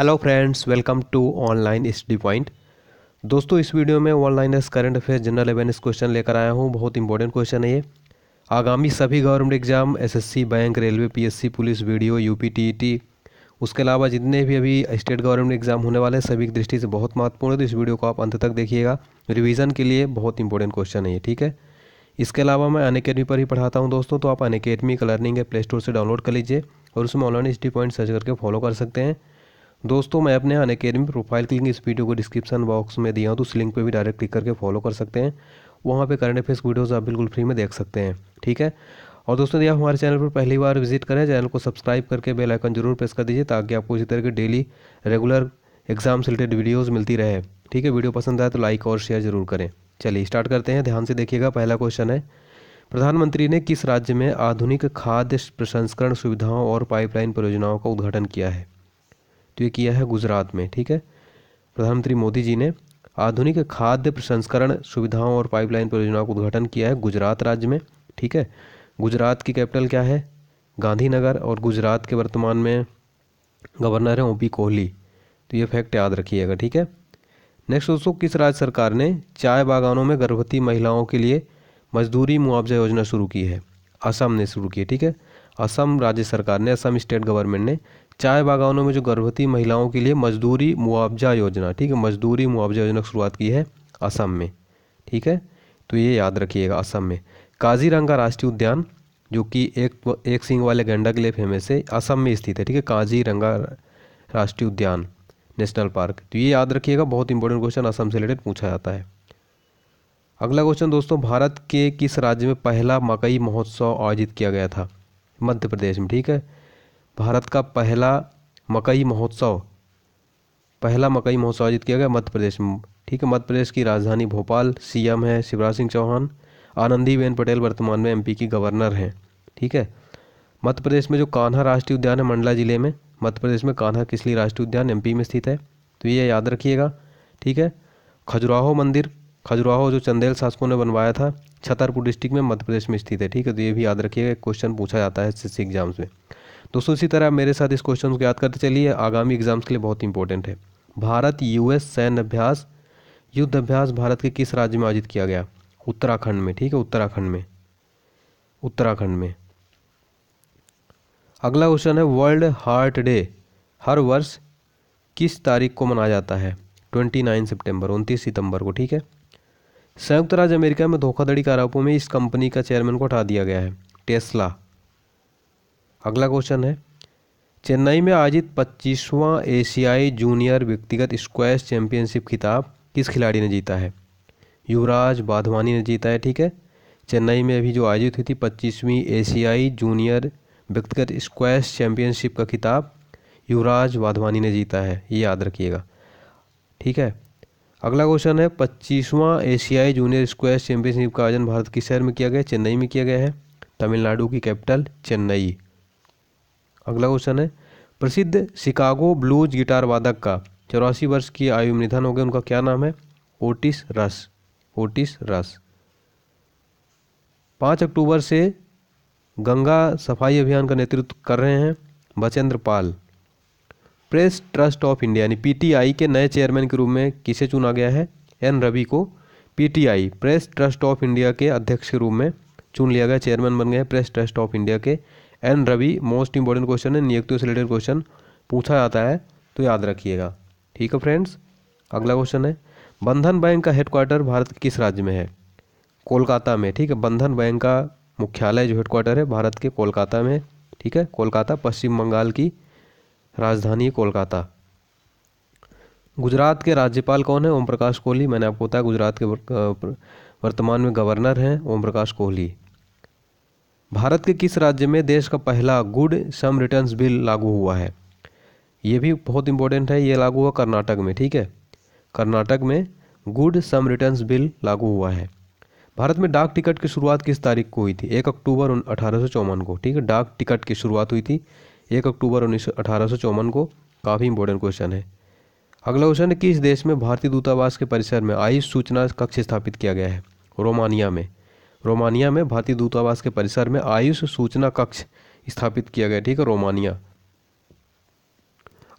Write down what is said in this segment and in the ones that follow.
hello friends welcome to online study point दोस्तों इस video में online current affair general awareness question लेकर आया हूँ बहुत इंपॉर्टेंट क्वेश्चन है ये आगामी सभी government exam SSC bank railway PSC police video UP TET उसके अलावा जितने भी अभी स्टेट गवर्नमेंट एग्जाम होने वाले हैं सभी की दृष्टि से बहुत महत्वपूर्ण है तो इस वीडियो को आप अंत तक देखिएगा रिविज़न के लिए बहुत इंपॉर्टेंट क्वेश्चन है ये ठीक है इसके अलावा मैं अन अकेडमी पर ही पढ़ाता हूँ दोस्तों तो आप अन अकेडमी का लर्निंग है प्ले स्टोर से डाउनलोड कर लीजिए और उसमें ऑनलाइन स्टडी पॉइंट सर्च करके फॉलो कर सकते हैं दोस्तों मैं अपने अन अकेडमी प्रोफाइल की लिंक इस वीडियो को डिस्क्रिप्शन बॉक्स में दिया हूँ तो उस लिंक पर भी डायरेक्ट क्लिक करके फॉलो कर सकते हैं वहाँ पर करंट अफेयर्स वीडियोज़ आप बिल्कुल फ्री में देख सकते हैं ठीक है और दोस्तों यदि आप हमारे चैनल पर पहली बार विजिट करें चैनल को सब्सक्राइब करके बेल आइकन जरूर प्रेस कर दीजिए ताकि आपको इसी तरह के डेली रेगुलर एग्जाम से रिलेटेड वीडियोज़ मिलती रहे ठीक है वीडियो पसंद आए तो लाइक और शेयर जरूर करें चलिए स्टार्ट करते हैं ध्यान से देखिएगा पहला क्वेश्चन है प्रधानमंत्री ने किस राज्य में आधुनिक खाद्य प्रसंस्करण सुविधाओं और पाइपलाइन परियोजनाओं का उद्घाटन किया है तो ये किया है गुजरात में ठीक है प्रधानमंत्री मोदी जी ने आधुनिक खाद्य प्रसंस्करण सुविधाओं और पाइपलाइन परियोजनाओं का उद्घाटन किया है गुजरात राज्य में ठीक है गुजरात की कैपिटल क्या है गांधीनगर और गुजरात के वर्तमान में गवर्नर हैं ओ पी कोहली तो ये फैक्ट याद रखिएगा ठीक है नेक्स्ट दोस्तों किस राज्य सरकार ने चाय बागानों में गर्भवती महिलाओं के लिए मजदूरी मुआवजा योजना शुरू की है असम ने शुरू की है ठीक है असम राज्य सरकार ने असम स्टेट गवर्नमेंट ने चाय बागानों में जो गर्भवती महिलाओं के लिए मजदूरी मुआवजा योजना ठीक है मजदूरी मुआवजा योजना की शुरुआत की है असम में ठीक है तो ये याद रखिएगा असम में काजीरंगा राष्ट्रीय उद्यान जो कि एक एक सिंह वाले गेंडा के लिए फेमस है असम में स्थित है ठीक है काजीरंगा राष्ट्रीय उद्यान नेशनल पार्क तो ये याद रखिएगा बहुत इंपॉर्टेंट क्वेश्चन असम से रिलेटेड पूछा जाता है अगला क्वेश्चन दोस्तों भारत के किस राज्य में पहला मकई महोत्सव आयोजित किया गया था मध्य प्रदेश में ठीक है भारत का पहला मकई महोत्सव पहला मकई महोत्सव आयोजित किया गया मध्य प्रदेश में ठीक है मध्य प्रदेश की राजधानी भोपाल सीएम है शिवराज सिंह चौहान आनंदीबेन पटेल वर्तमान में एमपी की गवर्नर हैं ठीक है मध्य प्रदेश में जो कान्हा राष्ट्रीय उद्यान है मंडला जिले में मध्य प्रदेश में कान्हा किसली राष्ट्रीय उद्यान एम में स्थित है तो ये याद रखिएगा ठीक है खजुराहो मंदिर खजुराहो जो चंदेल शासकों ने बनवाया था छतरपुर डिस्ट्रिक्ट में मध्य प्रदेश में स्थित है ठीक है तो ये भी याद रखिएगा क्वेश्चन पूछा जाता है इससे एग्जाम्स में दोस्तों इसी तरह मेरे साथ इस क्वेश्चन को याद करते चलिए आगामी एग्जाम्स के लिए बहुत इंपॉर्टेंट है भारत यूएस सैन्य अभ्यास युद्ध अभ्यास भारत के किस राज्य में आयोजित किया गया उत्तराखंड में ठीक है उत्तराखंड में उत्तराखंड में अगला क्वेश्चन है वर्ल्ड हार्ट डे हर वर्ष किस तारीख को मनाया जाता है ट्वेंटी नाइन सितंबर उनतीस सितंबर को ठीक है संयुक्त राज्य अमेरिका में धोखाधड़ी के आरोपों में इस कंपनी का चेयरमैन को हटा दिया गया है टेस्ला अगला क्वेश्चन है चेन्नई में आयोजित पच्चीसवां एशियाई जूनियर व्यक्तिगत स्क्वैश चैंपियनशिप खिताब किस खिलाड़ी ने जीता है युवराज बाधवानी ने जीता है ठीक है चेन्नई में अभी जो आयोजित हुई थी पच्चीसवीं एशियाई जूनियर व्यक्तिगत स्क्वैश चैंपियनशिप का खिताब युवराज वाधवानी ने जीता है ये याद रखिएगा ठीक है अगला क्वेश्चन है पच्चीसवां एशियाई जूनियर स्क्वैश चैंपियनशिप का आयोजन भारत किस शहर में किया गया चेन्नई में किया गया है तमिलनाडु की कैपिटल चेन्नई अगला क्वेश्चन है प्रसिद्ध शिकागो ब्लूज गिटार वादक का चौरासी वर्ष की आयु में निधन हो गया उनका क्या नाम है ओटिस रस ओटिस रस पाँच अक्टूबर से गंगा सफाई अभियान का नेतृत्व कर रहे हैं Bachendra Pal press trust of India यानी पीटीआई के नए चेयरमैन के रूप में किसे चुना गया है एन रवि को PTI press trust of India के अध्यक्ष के रूप में चुन लिया गया चेयरमैन बन गए प्रेस ट्रस्ट ऑफ इंडिया के N Ravi most important question है नियुक्ति से रिलेटेड क्वेश्चन पूछा जाता है तो याद रखिएगा ठीक है फ्रेंड्स अगला क्वेश्चन है बंधन बैंक का हेडक्वार्टर भारत के किस राज्य में है कोलकाता में ठीक है बंधन बैंक का मुख्यालय जो हेडक्वार्टर है भारत के कोलकाता में ठीक है कोलकाता पश्चिम बंगाल की राजधानी है कोलकाता गुजरात के राज्यपाल कौन है ओम प्रकाश कोहली मैंने आपको बताया गुजरात के वर्तमान में गवर्नर हैं ओम प्रकाश कोहली भारत के किस राज्य में देश का पहला गुड सम रिटर्न्स बिल लागू हुआ है ये भी बहुत इंपॉर्टेंट है ये लागू हुआ कर्नाटक में ठीक है कर्नाटक में गुड सम रिटर्न्स बिल लागू हुआ है भारत में डाक टिकट की शुरुआत किस तारीख को हुई थी एक अक्टूबर अठारह को ठीक है डाक टिकट की शुरुआत हुई थी एक अक्टूबर उन्नीस को काफ़ी इंपॉर्टेंट क्वेश्चन है अगला क्वेश्चन है किस देश में भारतीय दूतावास के परिसर में आयुष सूचना कक्ष स्थापित किया गया है रोमानिया में रोमानिया में भारतीय दूतावास के परिसर में आयुष सूचना कक्ष स्थापित किया गया ठीक है रोमानिया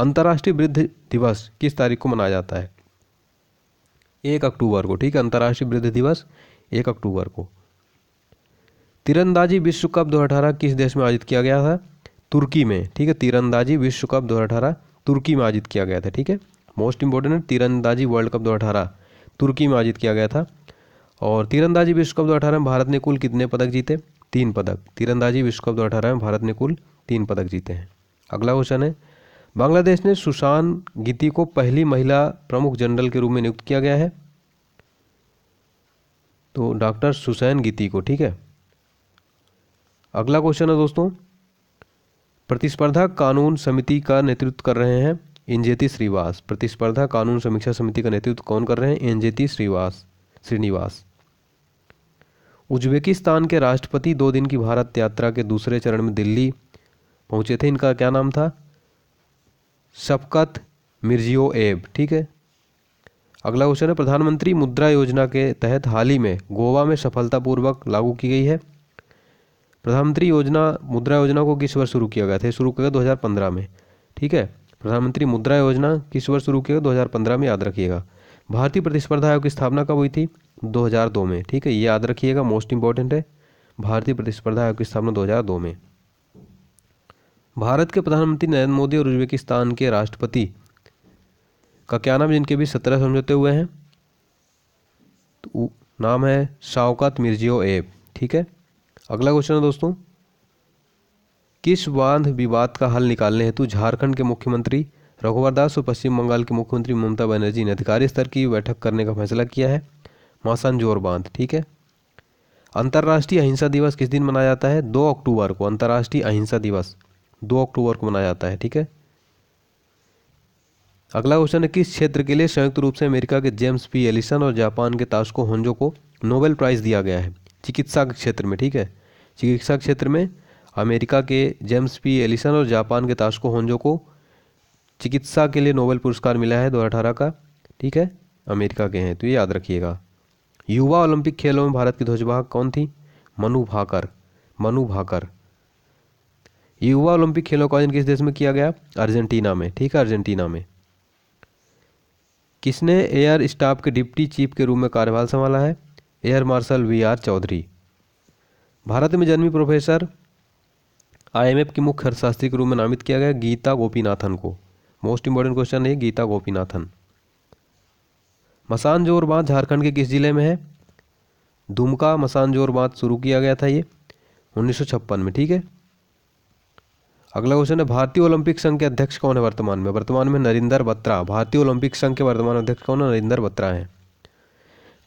अंतर्राष्ट्रीय वृद्ध दिवस किस तारीख को मनाया जाता है एक अक्टूबर को ठीक है अंतर्राष्ट्रीय वृद्ध दिवस एक अक्टूबर को तीरंदाजी विश्व कप दो किस देश में आयोजित किया गया था तुर्की में ठीक है तीरंदाजी विश्व कप दो तुर्की में आयोजित किया गया था ठीक है मोस्ट इंपॉर्टेंट तीरंदाजी वर्ल्ड कप दो तुर्की में आयोजित किया गया था और तीरंदाजी विश्व कप दो में भारत ने कुल कितने पदक जीते तीन पदक तीरंदाजी विश्व कप दो में भारत ने कुल तीन पदक जीते हैं अगला क्वेश्चन है बांग्लादेश ने सुशान गीति को पहली महिला प्रमुख जनरल के रूप में नियुक्त किया गया है तो डॉक्टर सुशैन गीति को ठीक है अगला क्वेश्चन है दोस्तों प्रतिस्पर्धा कानून समिति का नेतृत्व कर रहे हैं एनजेती श्रीवास प्रतिस्पर्धा कानून समीक्षा समिति का नेतृत्व कौन कर रहे हैं एनजेती श्रीवास श्रीनिवास उज्बेकिस्तान के राष्ट्रपति दो दिन की भारत यात्रा के दूसरे चरण में दिल्ली पहुंचे थे इनका क्या नाम था शफकत मिर्जियो एब ठीक है अगला क्वेश्चन है प्रधानमंत्री मुद्रा योजना के तहत हाल ही में गोवा में सफलतापूर्वक लागू की गई है प्रधानमंत्री योजना मुद्रा योजना को किस वर्ष शुरू किया गया था शुरू किया गया दो में ठीक है प्रधानमंत्री मुद्रा योजना किस वर्ष शुरू किया गया दो में याद रखिएगा भारतीय प्रतिस्पर्धा आयोग की स्थापना कब हुई थी 2002 में ठीक है ये याद रखिएगा मोस्ट इंपॉर्टेंट है भारतीय प्रतिस्पर्धा आयोग की स्थापना 2002 में भारत के प्रधानमंत्री नरेंद्र मोदी और उज्बेकिस्तान के राष्ट्रपति का क्या नाम जिनके बीच सत्रह समझौते हुए हैं तो नाम है शावकात मिर्जियो एब ठीक है अगला क्वेश्चन है दोस्तों किस बांध विवाद का हल निकालने हेतु झारखंड के मुख्यमंत्री रघुवर दास और पश्चिम बंगाल के मुख्यमंत्री ममता बनर्जी ने अधिकारी स्तर की बैठक करने का फैसला किया है जोर बांध ठीक है अंतर्राष्ट्रीय अहिंसा दिवस किस दिन मनाया जाता है दो अक्टूबर को अंतर्राष्ट्रीय अहिंसा दिवस दो अक्टूबर को मनाया जाता है ठीक है अगला क्वेश्चन है किस क्षेत्र के लिए संयुक्त रूप से अमेरिका के जेम्स पी एलिसन और जापान के ताश्को होंजो को नोबेल प्राइज़ दिया गया है चिकित्सा के क्षेत्र में ठीक है चिकित्सा क्षेत्र में अमेरिका के जेम्स पी एलिसन और जापान के ताश्को होंजो को चिकित्सा के लिए नोबेल पुरस्कार मिला है दो का ठीक है अमेरिका के हैं तो ये याद रखिएगा युवा ओलंपिक खेलों में भारत की ध्वजवाहक कौन थी मनु भाकर मनु भाकर युवा ओलंपिक खेलों का आयोजन किस देश में किया गया अर्जेंटीना में ठीक है अर्जेंटीना में किसने एयर स्टाफ के डिप्टी चीफ के रूप में कार्यभार संभाला है air marshal V R Chaudhary Bharat में जन्मी प्रोफेसर आईएमएफ की मुख्य अर्थशास्त्री के रूप में नामित किया गया गीता गोपीनाथन को मोस्ट इंपॉर्टेंट क्वेश्चन है गीता गोपीनाथन मसान जोर बांध झारखंड के किस जिले में है दुमका मसान जोर बांध शुरू किया गया था ये उन्नीस में ठीक है अगला क्वेश्चन है भारतीय ओलंपिक संघ के अध्यक्ष कौन है वर्तमान में वर्तमान में नरिंदर बत्रा भारतीय ओलंपिक संघ के वर्तमान अध्यक्ष कौन है नरिंदर बत्रा हैं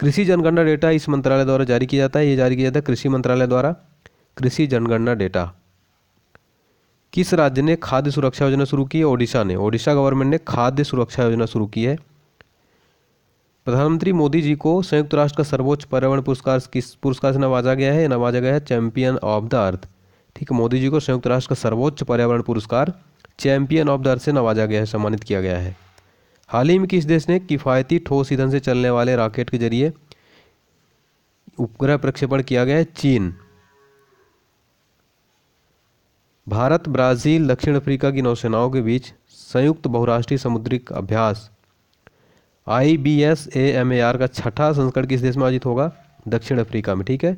कृषि जनगणना डेटा इस मंत्रालय द्वारा जारी किया जाता है ये जारी किया जाता है कृषि मंत्रालय द्वारा कृषि जनगणना डेटा किस राज्य ने खाद्य सुरक्षा योजना शुरू की है ओडिशा ने ओडिशा गवर्नमेंट ने खाद्य सुरक्षा योजना शुरू की है प्रधानमंत्री मोदी जी को संयुक्त राष्ट्र का सर्वोच्च पर्यावरण पुरस्कार किस पुरस्कार से नवाजा गया है नवाजा गया है चैंपियन ऑफ द अर्थ ठीक है मोदी जी को संयुक्त राष्ट्र का सर्वोच्च पर्यावरण पुरस्कार चैंपियन ऑफ द अर्थ से नवाजा गया है सम्मानित किया गया है हाल ही में किस देश ने किफ़ायती ठोस ईंधन से चलने वाले रॉकेट के जरिए उपग्रह प्रक्षेपण किया गया है चीन भारत ब्राज़ील दक्षिण अफ्रीका की नौसेनाओं के बीच संयुक्त बहुराष्ट्रीय समुद्री अभ्यास I B S A M A R का छठा संस्करण किस देश में आयोजित होगा दक्षिण अफ्रीका में ठीक है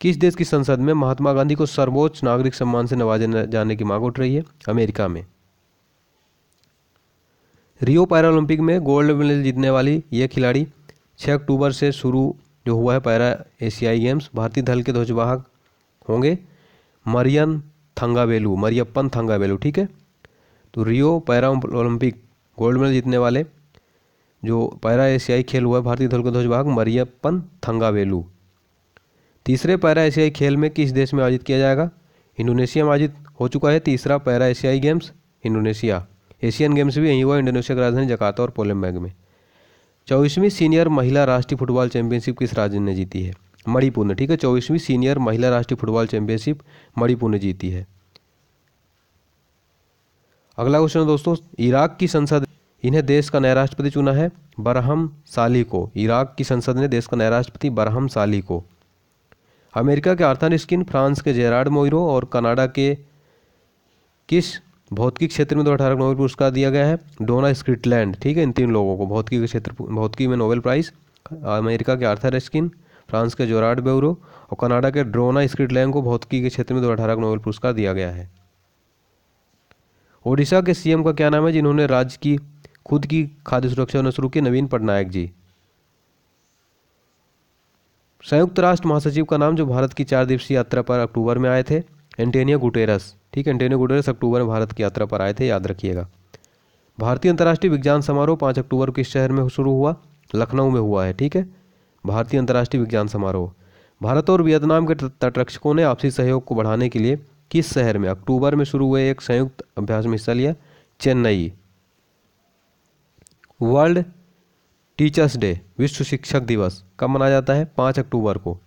किस देश की संसद में महात्मा गांधी को सर्वोच्च नागरिक सम्मान से नवाजे जाने की मांग उठ रही है अमेरिका में रियो पैरालंपिक में गोल्ड मेडल जीतने वाली ये खिलाड़ी 6 अक्टूबर से शुरू जो हुआ है पैरा एशियाई गेम्स भारतीय दल के ध्वजवाहक होंगे मरियन थंगावेलू मरियप्पन थंगावेलू ठीक है तो Rio para Olympic gold medal जीतने वाले जो पैरा एशियाई खेल हुआ है भारतीय दल का ध्वजभाग मरियप्पन थंगावेलू तीसरे पैरा एशियाई खेल में किस देश में आयोजित किया जाएगा इंडोनेशिया में आयोजित हो चुका है तीसरा पैरा एशियाई गेम्स इंडोनेशिया एशियन गेम्स भी यहीं हुआ इंडोनेशिया की राजधानी जकार्ता और पोलेमबैग में चौबीसवीं सीनियर महिला राष्ट्रीय फुटबॉल चैंपियनशिप किस राज्य ने जीती है मणिपुर ने ठीक है चौबीसवीं सीनियर महिला राष्ट्रीय फुटबॉल चैंपियनशिप मणिपुर ने जीती है अगला क्वेश्चन है दोस्तों इराक की संसद इन्हें देश का नया राष्ट्रपति चुना है बरहम साली को इराक की संसद ने देश का नया राष्ट्रपति बरहम साली को अमेरिका के आर्थन स्किन फ्रांस के जेराड मोइरो और कनाडा के किस भौतिक क्षेत्र में दो अठारह नोबेल पुरस्कार दिया गया है डोना स्क्रिटलैंड ठीक है इन तीन लोगों को भौतिकी के क्षेत्र भौतिकी में नोबेल प्राइज़ अमेरिका के आर्थर स्किन फ्रांस के जोराड बेउरो और कनाडा के ड्रोना स्क्रिटलैंग को भौतिकी के क्षेत्र में दो को नोबेल पुरस्कार दिया गया है ओडिशा के सीएम का क्या नाम है जिन्होंने राज्य की खुद की खाद्य सुरक्षा योजना शुरू की नवीन पटनायक जी संयुक्त राष्ट्र महासचिव का नाम जो भारत की चार दिवसीय यात्रा पर अक्टूबर में आए थे एंटेनियो गुटेरस ठीक है एंटेनियो गुटेरस अक्टूबर में भारत की यात्रा पर आए थे याद रखिएगा भारतीय अंतर्राष्ट्रीय विज्ञान समारोह पाँच अक्टूबर किस शहर में शुरू हुआ लखनऊ में हुआ है ठीक है भारतीय अंतर्राष्ट्रीय विज्ञान समारोह भारत और वियतनाम के तटरक्षकों ने आपसी सहयोग को बढ़ाने के लिए किस शहर में अक्टूबर में शुरू हुए एक संयुक्त अभ्यास में हिस्सा लिया चेन्नई वर्ल्ड टीचर्स डे विश्व शिक्षक दिवस कब मनाया जाता है पाँच अक्टूबर को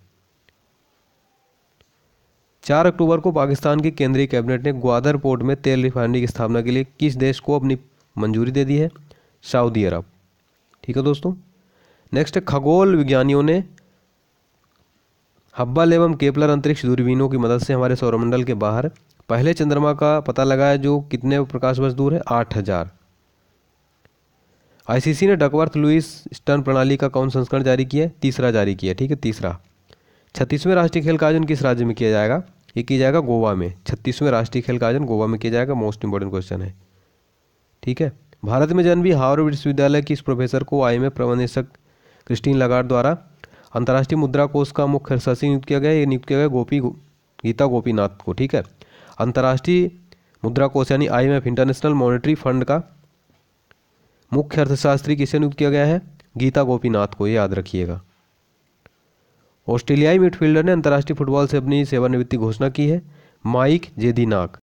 चार अक्टूबर को पाकिस्तान की केंद्रीय कैबिनेट ने ग्वादर पोर्ट में तेल रिफाइनरी की स्थापना के लिए किस देश को अपनी मंजूरी दे दी है सऊदी अरब ठीक है दोस्तों नेक्स्ट खगोल विज्ञानियों ने हब्बल एवं केपलर अंतरिक्ष दूरबीनों की मदद से हमारे सौरमंडल के बाहर पहले चंद्रमा का पता लगाया जो कितने प्रकाश वर्ष दूर है आठ हजार आईसीसी ने डकवर्थ लुइस स्टर्न प्रणाली का कौन संस्करण जारी किया है तीसरा जारी किया ठीक है तीसरा छत्तीसवें राष्ट्रीय खेल का आयोजन किस राज्य में किया जाएगा ये किया जाएगा गोवा में छत्तीसवें राष्ट्रीय खेल का आयोजन गोवा में किया जाएगा मोस्ट इंपॉर्टेंट क्वेश्चन है ठीक है भारत में जन्मी हार्वर्ड विश्वविद्यालय के इस प्रोफेसर को आई ए प्रवनिषक क्रिस्टीन लगाड़ द्वारा अंतर्राष्ट्रीय मुद्रा कोष का मुख्य सचिव नियुक्त किया गया ये नियुक्त किया गया गोपी गीता गोपीनाथ को ठीक है अंतर्राष्ट्रीय मुद्रा कोष यानी आई इंटरनेशनल मॉनेटरी फंड का मुख्य अर्थशास्त्री किसे नियुक्त किया गया है गीता गोपीनाथ को याद रखिएगा ऑस्ट्रेलियाई मिडफील्डर ने अंतर्राष्ट्रीय फुटबॉल से अपनी सेवानिवृत्ति घोषणा की है माइक जेदीनाक